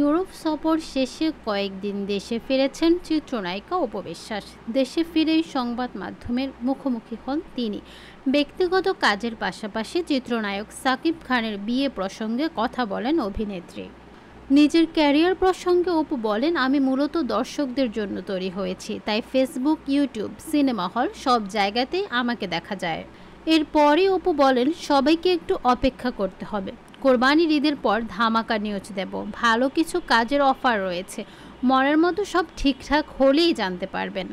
Europe সফর শেষে কয়েকদিন দেশে ফিরেছেন চিত্রনায়িকা উপবিশ্বাস দেশে ফিরেই সংবাদ মাধ্যমের মুখোমুখি হন তিনি ব্যক্তিগত কাজের পাশাপাশি চিত্রনায়ক সাকিব খানের বিয়ে প্রসঙ্গে কথা বলেন অভিনেত্রী নিজের ক্যারিয়ার প্রসঙ্গে অপু বলেন আমি মূলত দর্শকদের জন্য তৈরি হয়েছি তাই ফেসবুক ইউটিউব সিনেমা হল সব জায়গাতেই আমাকে দেখা যায় এরপরই অপু বলেন সবাইকে একটু অপেক্ষা করতে হবে কোরবানির ঈদের পর ধামাকা নিউজ দেব ভালো কিছু কাজের অফার রয়েছে মনের মতো সব ঠিকঠাক হলেই জানতে পারবেন